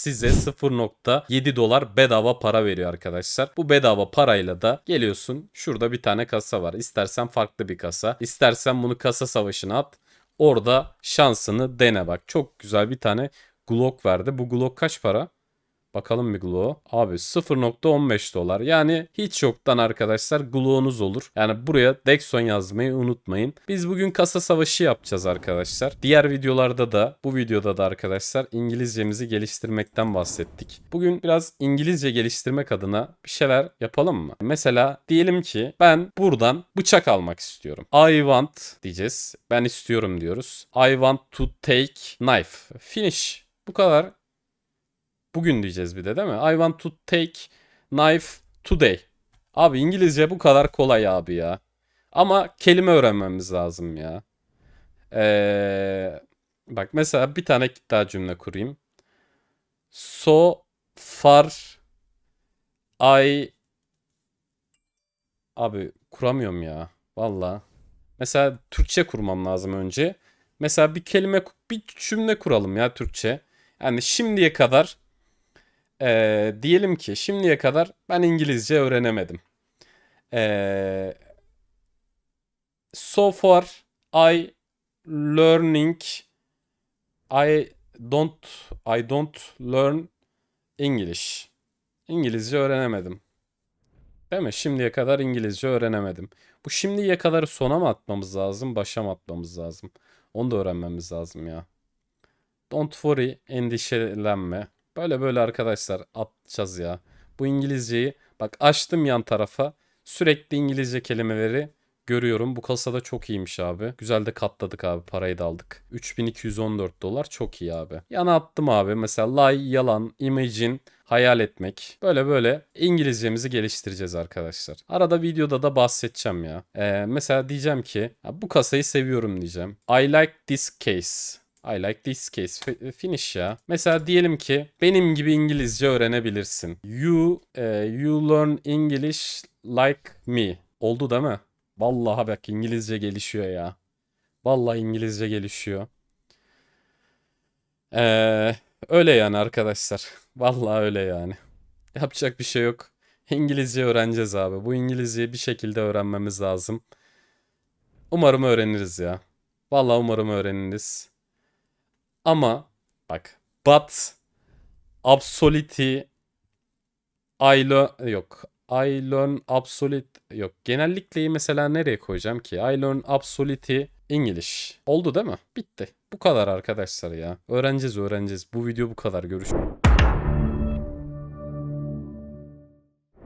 size 0.7 dolar bedava para veriyor arkadaşlar. Bu bedava parayla da geliyorsun şurada bir tane kasa var. İstersen farklı bir kasa. İstersen bunu kasa savaşına at. Orada şansını dene bak. Çok güzel bir tane Glock verdi. Bu Glock kaç para? Bakalım bir Glow. Abi 0.15 dolar. Yani hiç yoktan arkadaşlar Glow'unuz olur. Yani buraya Dexon yazmayı unutmayın. Biz bugün kasa savaşı yapacağız arkadaşlar. Diğer videolarda da bu videoda da arkadaşlar İngilizcemizi geliştirmekten bahsettik. Bugün biraz İngilizce geliştirmek adına bir şeyler yapalım mı? Mesela diyelim ki ben buradan bıçak almak istiyorum. I want diyeceğiz. Ben istiyorum diyoruz. I want to take knife. Finish. Bu kadar Bugün diyeceğiz bir de değil mi? I want to take knife today. Abi İngilizce bu kadar kolay abi ya. Ama kelime öğrenmemiz lazım ya. Ee, bak mesela bir tane daha cümle kurayım. So far I Abi kuramıyorum ya. Valla. Mesela Türkçe kurmam lazım önce. Mesela bir kelime, bir cümle kuralım ya Türkçe. Yani şimdiye kadar ee, diyelim ki şimdiye kadar ben İngilizce öğrenemedim. Ee, so far I learning I don't I don't learn English. İngilizce öğrenemedim. Değil mi? Şimdiye kadar İngilizce öğrenemedim. Bu şimdiye kadar sona mı atmamız lazım, başa mı atmamız lazım? Onu da öğrenmemiz lazım ya. Don't worry, endişelenme. Böyle böyle arkadaşlar atacağız ya. Bu İngilizceyi bak açtım yan tarafa. Sürekli İngilizce kelimeleri görüyorum. Bu kasada çok iyiymiş abi. Güzel de katladık abi. Parayı da aldık. 3214 dolar çok iyi abi. Yana attım abi. Mesela lie, yalan, imagine, hayal etmek. Böyle böyle İngilizcemizi geliştireceğiz arkadaşlar. Arada videoda da bahsedeceğim ya. Ee, mesela diyeceğim ki bu kasayı seviyorum diyeceğim. I like this case. I like this case. F finish ya. Mesela diyelim ki benim gibi İngilizce öğrenebilirsin. You e, you learn English like me. Oldu değil mi? Vallahi bak İngilizce gelişiyor ya. Vallahi İngilizce gelişiyor. Ee, öyle yani arkadaşlar. Vallahi öyle yani. Yapacak bir şey yok. İngilizce öğreneceğiz abi. Bu İngilizceyi bir şekilde öğrenmemiz lazım. Umarım öğreniriz ya. Vallahi umarım öğreniriz. Ama bak but absolity I learn yok. I learn absolute yok. Genellikle mesela nereye koyacağım ki? I learn absolutely English. Oldu değil mi? Bitti. Bu kadar arkadaşlar ya. Öğreneceğiz öğreneceğiz. Bu video bu kadar. Görüşürüz.